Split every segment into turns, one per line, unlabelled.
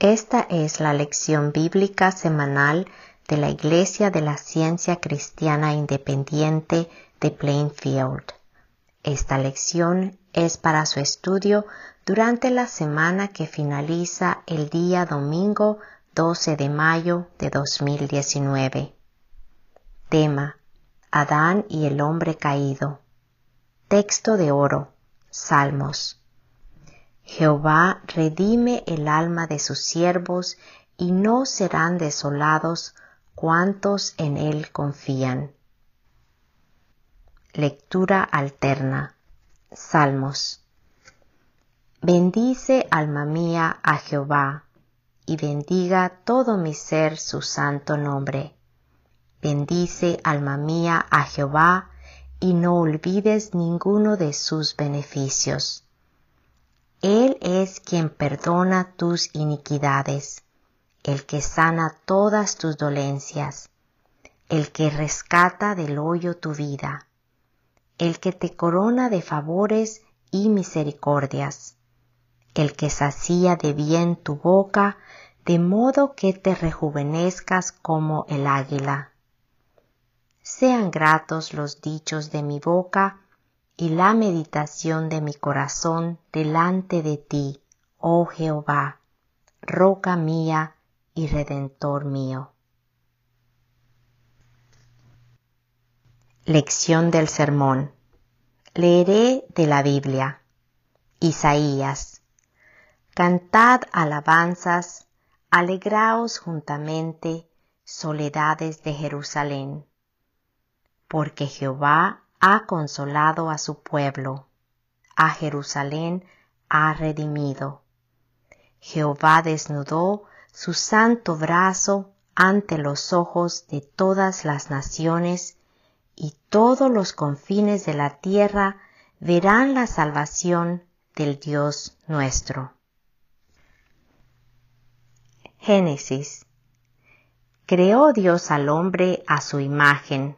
Esta es la lección bíblica semanal de la Iglesia de la Ciencia Cristiana Independiente de Plainfield. Esta lección es para su estudio durante la semana que finaliza el día domingo 12 de mayo de 2019. Tema Adán y el hombre caído. Texto de oro. Salmos Jehová redime el alma de sus siervos, y no serán desolados cuantos en él confían. Lectura alterna. Salmos. Bendice alma mía a Jehová, y bendiga todo mi ser su santo nombre. Bendice alma mía a Jehová, y no olvides ninguno de sus beneficios él es quien perdona tus iniquidades, el que sana todas tus dolencias, el que rescata del hoyo tu vida, el que te corona de favores y misericordias, el que sacía de bien tu boca, de modo que te rejuvenezcas como el águila. Sean gratos los dichos de mi boca, y la meditación de mi corazón delante de ti, oh Jehová, roca mía y redentor mío. Lección del Sermón. Leeré de la Biblia. Isaías. Cantad alabanzas, alegraos juntamente, soledades de Jerusalén. Porque Jehová ha consolado a su pueblo, a Jerusalén ha redimido. Jehová desnudó su santo brazo ante los ojos de todas las naciones, y todos los confines de la tierra verán la salvación del Dios nuestro. Génesis. Creó Dios al hombre a su imagen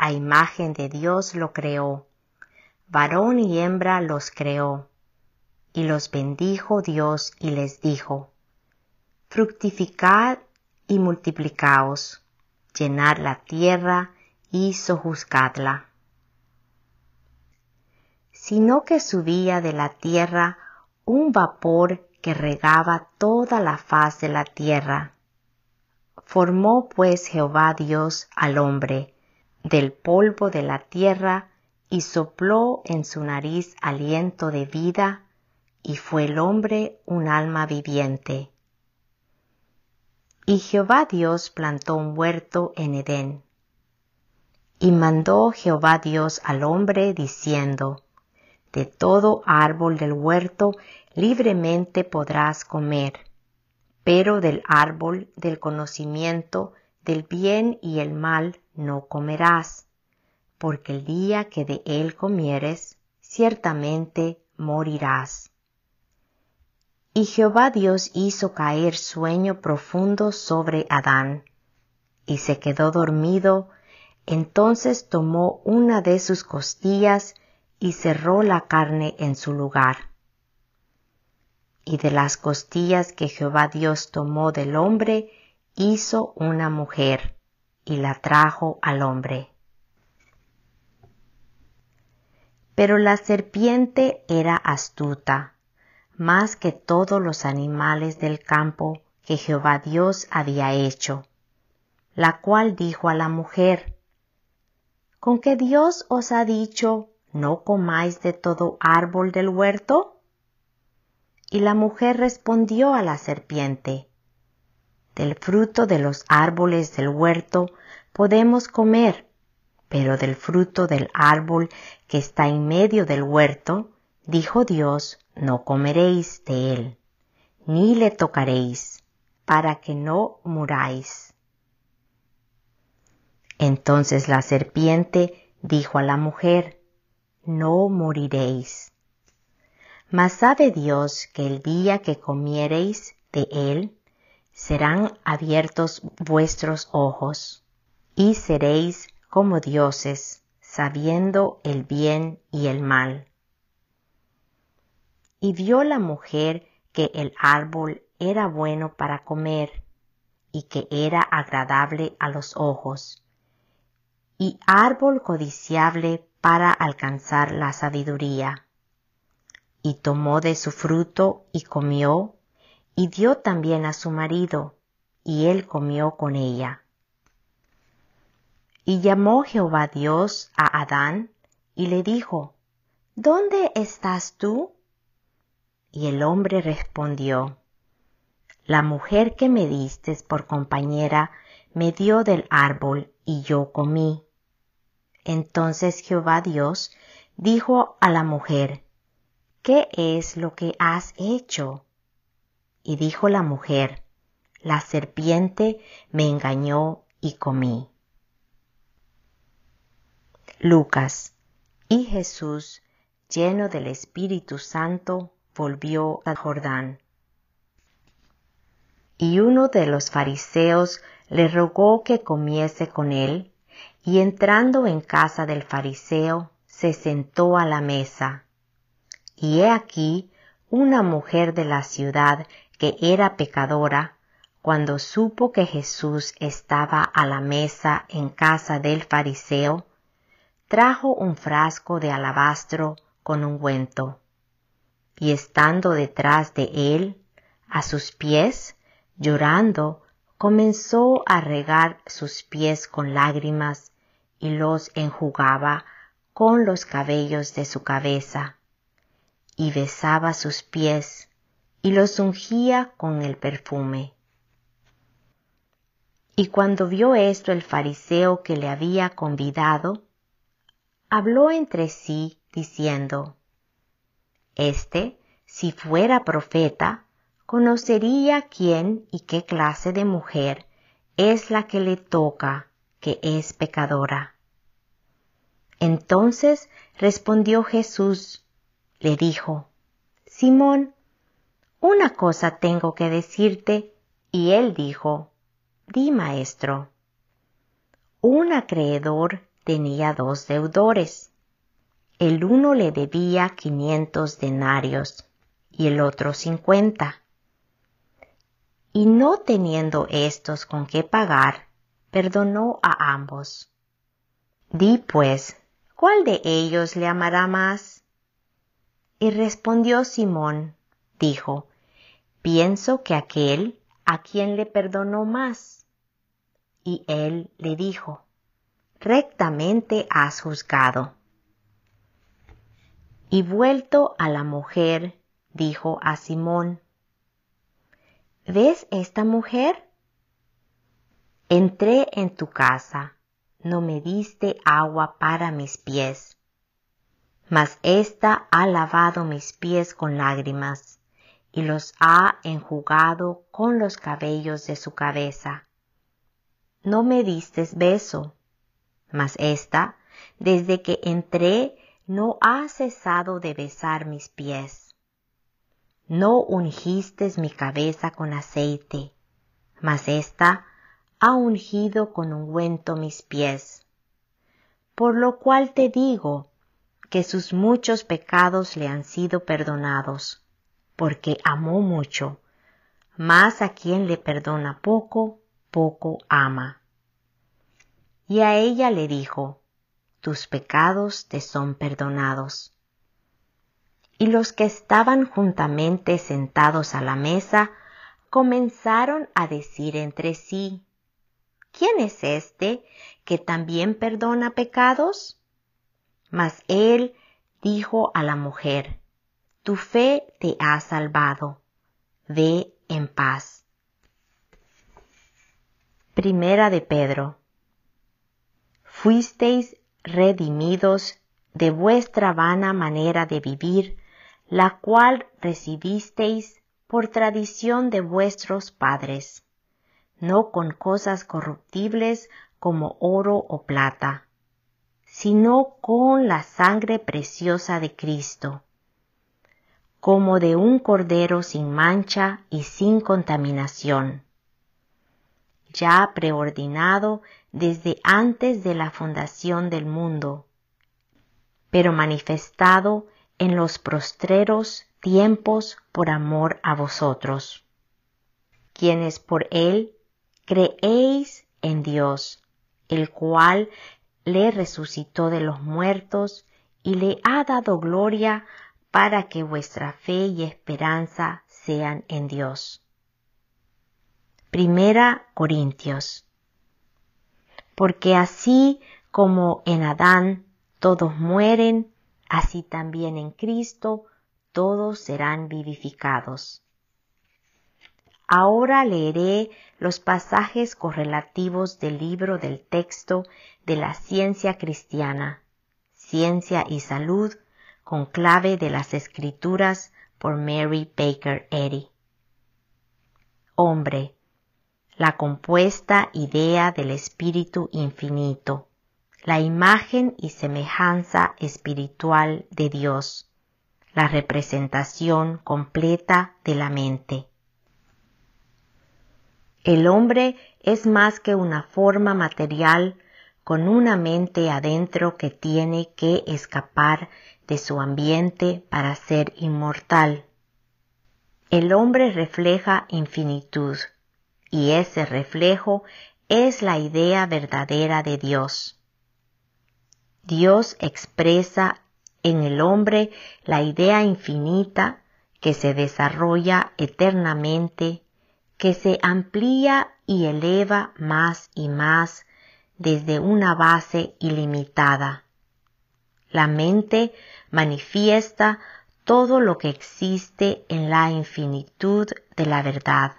a imagen de Dios lo creó. Varón y hembra los creó. Y los bendijo Dios y les dijo, Fructificad y multiplicaos, llenad la tierra y sojuzgadla. Sino que subía de la tierra un vapor que regaba toda la faz de la tierra. Formó pues Jehová Dios al hombre del polvo de la tierra y sopló en su nariz aliento de vida y fue el hombre un alma viviente. Y Jehová Dios plantó un huerto en Edén. Y mandó Jehová Dios al hombre diciendo, De todo árbol del huerto libremente podrás comer, pero del árbol del conocimiento del bien y el mal no comerás, porque el día que de él comieres, ciertamente morirás. Y Jehová Dios hizo caer sueño profundo sobre Adán, y se quedó dormido, entonces tomó una de sus costillas y cerró la carne en su lugar. Y de las costillas que Jehová Dios tomó del hombre, hizo una mujer, y la trajo al hombre. Pero la serpiente era astuta, más que todos los animales del campo que Jehová Dios había hecho, la cual dijo a la mujer, ¿Con qué Dios os ha dicho, no comáis de todo árbol del huerto? Y la mujer respondió a la serpiente, Del fruto de los árboles del huerto podemos comer, pero del fruto del árbol que está en medio del huerto, dijo Dios, no comeréis de él, ni le tocaréis, para que no muráis. Entonces la serpiente dijo a la mujer, no moriréis. Mas sabe Dios que el día que comiereis de él, serán abiertos vuestros ojos y seréis como dioses, sabiendo el bien y el mal. Y vio la mujer que el árbol era bueno para comer, y que era agradable a los ojos, y árbol codiciable para alcanzar la sabiduría. Y tomó de su fruto y comió, y dio también a su marido, y él comió con ella. Y llamó Jehová Dios a Adán y le dijo, ¿Dónde estás tú? Y el hombre respondió, La mujer que me diste por compañera me dio del árbol y yo comí. Entonces Jehová Dios dijo a la mujer, ¿Qué es lo que has hecho? Y dijo la mujer, La serpiente me engañó y comí. Lucas. Y Jesús, lleno del Espíritu Santo, volvió al Jordán. Y uno de los fariseos le rogó que comiese con él, y entrando en casa del fariseo, se sentó a la mesa. Y he aquí una mujer de la ciudad que era pecadora, cuando supo que Jesús estaba a la mesa en casa del fariseo, trajo un frasco de alabastro con ungüento, y estando detrás de él, a sus pies, llorando, comenzó a regar sus pies con lágrimas y los enjugaba con los cabellos de su cabeza, y besaba sus pies y los ungía con el perfume. Y cuando vio esto el fariseo que le había convidado, habló entre sí diciendo, Este, si fuera profeta, conocería quién y qué clase de mujer es la que le toca, que es pecadora. Entonces respondió Jesús, le dijo, Simón, una cosa tengo que decirte, y él dijo, Di maestro. Un acreedor tenía dos deudores. El uno le debía quinientos denarios y el otro cincuenta. Y no teniendo estos con qué pagar, perdonó a ambos. Di pues, ¿cuál de ellos le amará más? Y respondió Simón, dijo, pienso que aquel a quien le perdonó más. Y él le dijo, rectamente has juzgado. Y vuelto a la mujer, dijo a Simón, ¿Ves esta mujer? Entré en tu casa, no me diste agua para mis pies, mas ésta ha lavado mis pies con lágrimas y los ha enjugado con los cabellos de su cabeza. No me diste beso mas esta, desde que entré, no ha cesado de besar mis pies. No ungiste mi cabeza con aceite, mas esta ha ungido con ungüento mis pies. Por lo cual te digo que sus muchos pecados le han sido perdonados, porque amó mucho, mas a quien le perdona poco, poco ama y a ella le dijo, Tus pecados te son perdonados. Y los que estaban juntamente sentados a la mesa comenzaron a decir entre sí, ¿quién es este que también perdona pecados? Mas él dijo a la mujer, Tu fe te ha salvado, ve en paz. Primera de Pedro fuisteis redimidos de vuestra vana manera de vivir, la cual recibisteis por tradición de vuestros padres, no con cosas corruptibles como oro o plata, sino con la sangre preciosa de Cristo, como de un cordero sin mancha y sin contaminación, ya preordinado desde antes de la fundación del mundo, pero manifestado en los prostreros tiempos por amor a vosotros, quienes por él creéis en Dios, el cual le resucitó de los muertos y le ha dado gloria para que vuestra fe y esperanza sean en Dios. Primera Corintios porque así como en Adán todos mueren, así también en Cristo todos serán vivificados. Ahora leeré los pasajes correlativos del libro del texto de la ciencia cristiana, Ciencia y Salud, con clave de las escrituras por Mary Baker Eddy. Hombre, la compuesta idea del Espíritu infinito, la imagen y semejanza espiritual de Dios, la representación completa de la mente. El hombre es más que una forma material con una mente adentro que tiene que escapar de su ambiente para ser inmortal. El hombre refleja infinitud y ese reflejo es la idea verdadera de Dios. Dios expresa en el hombre la idea infinita que se desarrolla eternamente, que se amplía y eleva más y más desde una base ilimitada. La mente manifiesta todo lo que existe en la infinitud de la verdad.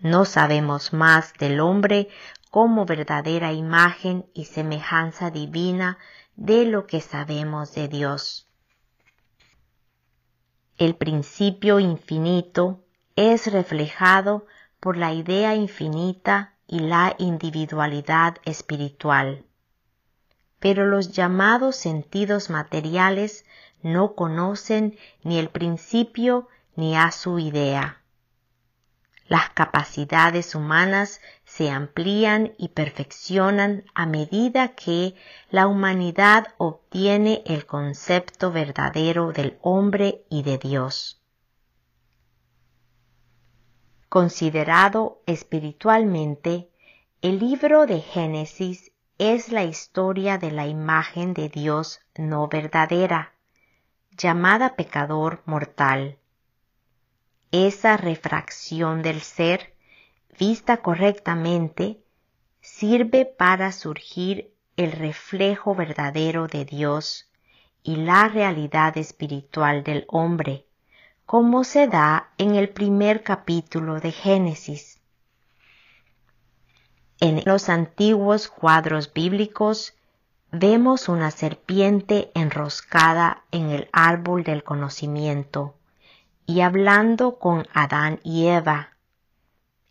No sabemos más del hombre como verdadera imagen y semejanza divina de lo que sabemos de Dios. El principio infinito es reflejado por la idea infinita y la individualidad espiritual. Pero los llamados sentidos materiales no conocen ni el principio ni a su idea. Las capacidades humanas se amplían y perfeccionan a medida que la humanidad obtiene el concepto verdadero del hombre y de Dios. Considerado espiritualmente, el libro de Génesis es la historia de la imagen de Dios no verdadera, llamada pecador mortal, esa refracción del ser, vista correctamente, sirve para surgir el reflejo verdadero de Dios y la realidad espiritual del hombre, como se da en el primer capítulo de Génesis. En los antiguos cuadros bíblicos vemos una serpiente enroscada en el árbol del conocimiento y hablando con Adán y Eva.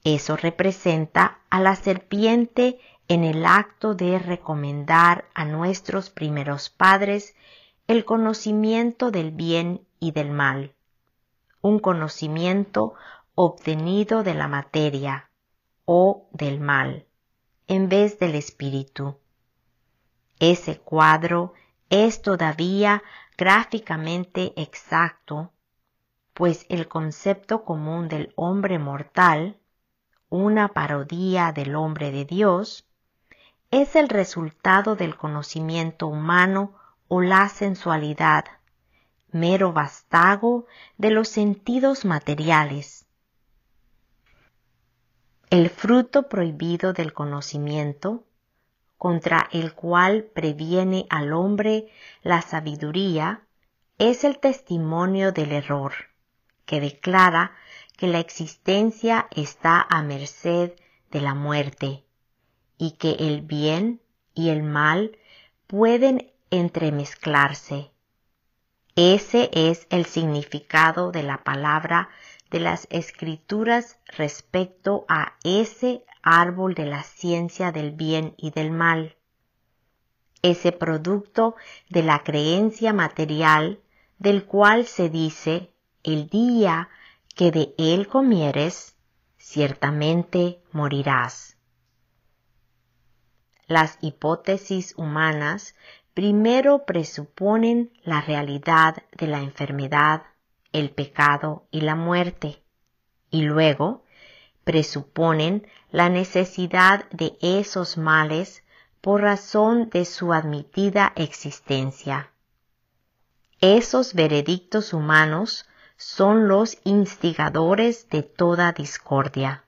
Eso representa a la serpiente en el acto de recomendar a nuestros primeros padres el conocimiento del bien y del mal, un conocimiento obtenido de la materia o del mal, en vez del espíritu. Ese cuadro es todavía gráficamente exacto pues el concepto común del hombre mortal, una parodia del hombre de Dios, es el resultado del conocimiento humano o la sensualidad, mero bastago de los sentidos materiales. El fruto prohibido del conocimiento, contra el cual previene al hombre la sabiduría, es el testimonio del error que declara que la existencia está a merced de la muerte y que el bien y el mal pueden entremezclarse. Ese es el significado de la palabra de las escrituras respecto a ese árbol de la ciencia del bien y del mal. Ese producto de la creencia material del cual se dice el día que de él comieres, ciertamente morirás. Las hipótesis humanas primero presuponen la realidad de la enfermedad, el pecado y la muerte, y luego presuponen la necesidad de esos males por razón de su admitida existencia. Esos veredictos humanos son los instigadores de toda discordia.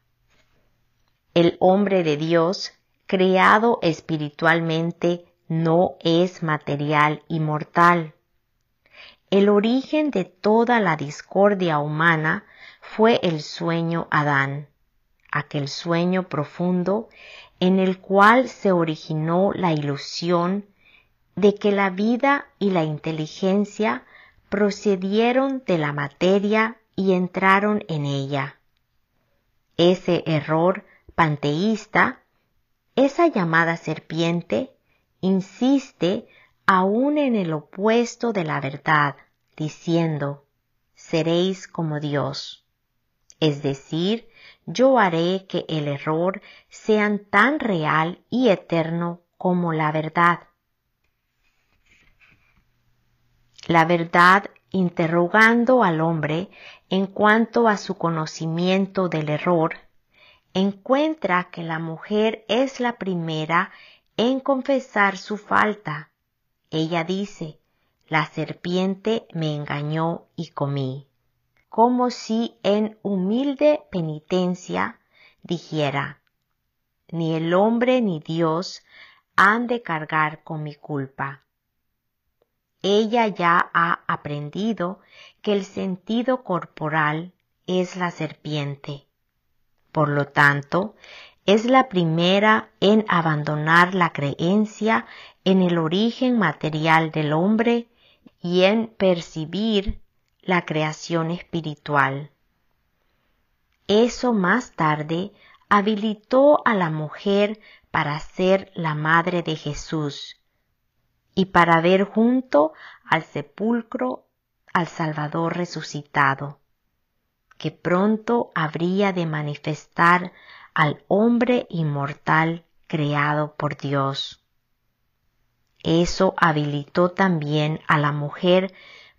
El hombre de Dios, creado espiritualmente, no es material y mortal. El origen de toda la discordia humana fue el sueño Adán, aquel sueño profundo en el cual se originó la ilusión de que la vida y la inteligencia procedieron de la materia y entraron en ella. Ese error panteísta, esa llamada serpiente, insiste aún en el opuesto de la verdad, diciendo, seréis como Dios. Es decir, yo haré que el error sean tan real y eterno como la verdad. la verdad interrogando al hombre en cuanto a su conocimiento del error, encuentra que la mujer es la primera en confesar su falta. Ella dice, la serpiente me engañó y comí, como si en humilde penitencia dijera, ni el hombre ni Dios han de cargar con mi culpa. Ella ya ha aprendido que el sentido corporal es la serpiente. Por lo tanto, es la primera en abandonar la creencia en el origen material del hombre y en percibir la creación espiritual. Eso más tarde habilitó a la mujer para ser la madre de Jesús, y para ver junto al sepulcro al Salvador resucitado, que pronto habría de manifestar al hombre inmortal creado por Dios. Eso habilitó también a la mujer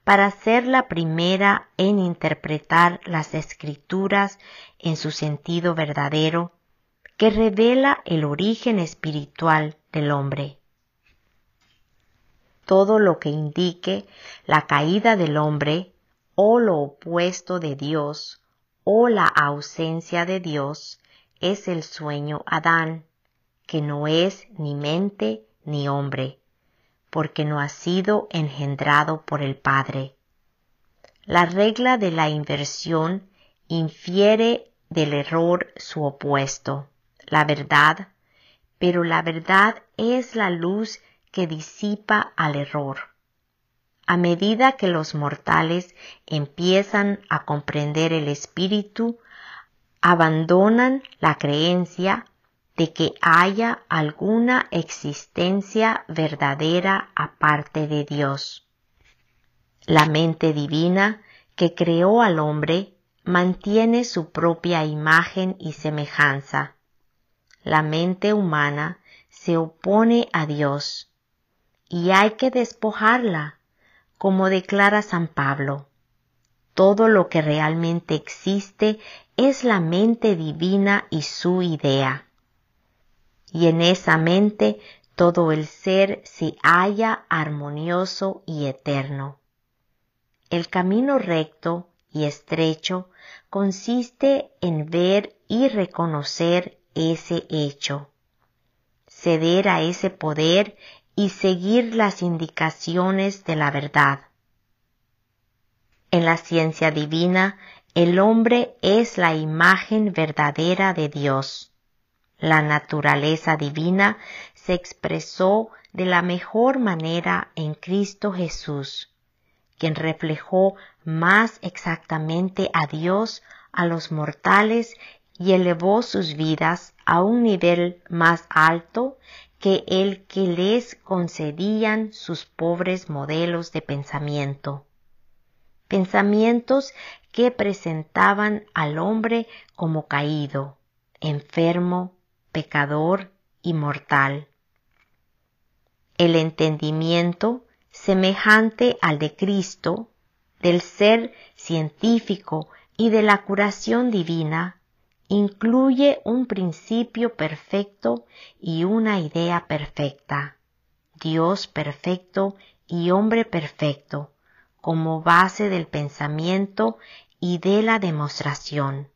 para ser la primera en interpretar las escrituras en su sentido verdadero, que revela el origen espiritual del hombre todo lo que indique la caída del hombre o lo opuesto de Dios o la ausencia de Dios es el sueño Adán, que no es ni mente ni hombre, porque no ha sido engendrado por el Padre. La regla de la inversión infiere del error su opuesto, la verdad, pero la verdad es la luz que disipa al error. A medida que los mortales empiezan a comprender el espíritu, abandonan la creencia de que haya alguna existencia verdadera aparte de Dios. La mente divina que creó al hombre mantiene su propia imagen y semejanza. La mente humana se opone a Dios y hay que despojarla, como declara San Pablo. Todo lo que realmente existe es la mente divina y su idea. Y en esa mente todo el ser se halla armonioso y eterno. El camino recto y estrecho consiste en ver y reconocer ese hecho. Ceder a ese poder y seguir las indicaciones de la verdad. En la ciencia divina, el hombre es la imagen verdadera de Dios. La naturaleza divina se expresó de la mejor manera en Cristo Jesús, quien reflejó más exactamente a Dios a los mortales y elevó sus vidas a un nivel más alto que el que les concedían sus pobres modelos de pensamiento. Pensamientos que presentaban al hombre como caído, enfermo, pecador y mortal. El entendimiento, semejante al de Cristo, del ser científico y de la curación divina, incluye un principio perfecto y una idea perfecta. Dios perfecto y hombre perfecto, como base del pensamiento y de la demostración.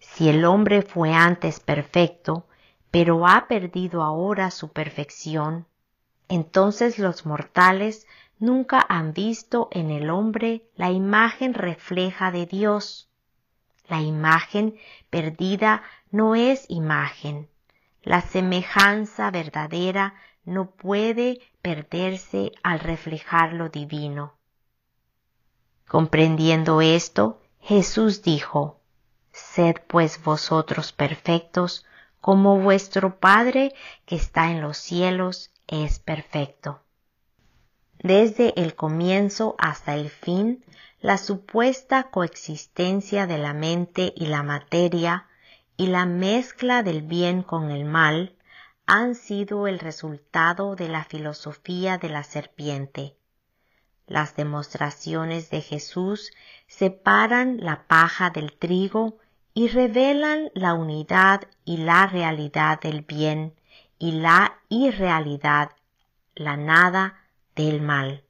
Si el hombre fue antes perfecto, pero ha perdido ahora su perfección, entonces los mortales nunca han visto en el hombre la imagen refleja de Dios la imagen perdida no es imagen. La semejanza verdadera no puede perderse al reflejar lo divino. Comprendiendo esto, Jesús dijo, Sed pues vosotros perfectos, como vuestro Padre que está en los cielos es perfecto desde el comienzo hasta el fin, la supuesta coexistencia de la mente y la materia y la mezcla del bien con el mal han sido el resultado de la filosofía de la serpiente. Las demostraciones de Jesús separan la paja del trigo y revelan la unidad y la realidad del bien y la irrealidad, la nada del mal,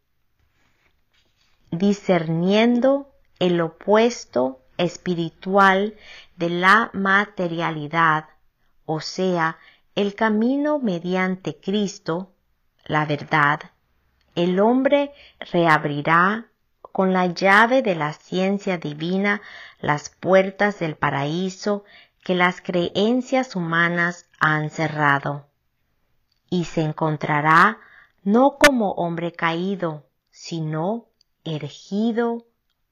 discerniendo el opuesto espiritual de la materialidad, o sea, el camino mediante Cristo, la verdad, el hombre reabrirá con la llave de la ciencia divina las puertas del paraíso que las creencias humanas han cerrado, y se encontrará no como hombre caído, sino ergido,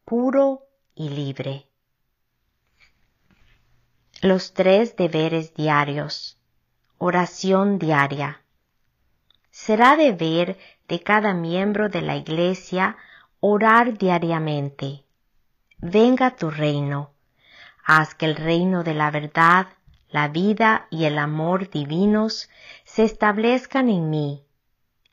puro y libre. Los tres deberes diarios. Oración diaria. Será deber de cada miembro de la Iglesia orar diariamente. Venga tu reino. Haz que el reino de la verdad, la vida y el amor divinos se establezcan en mí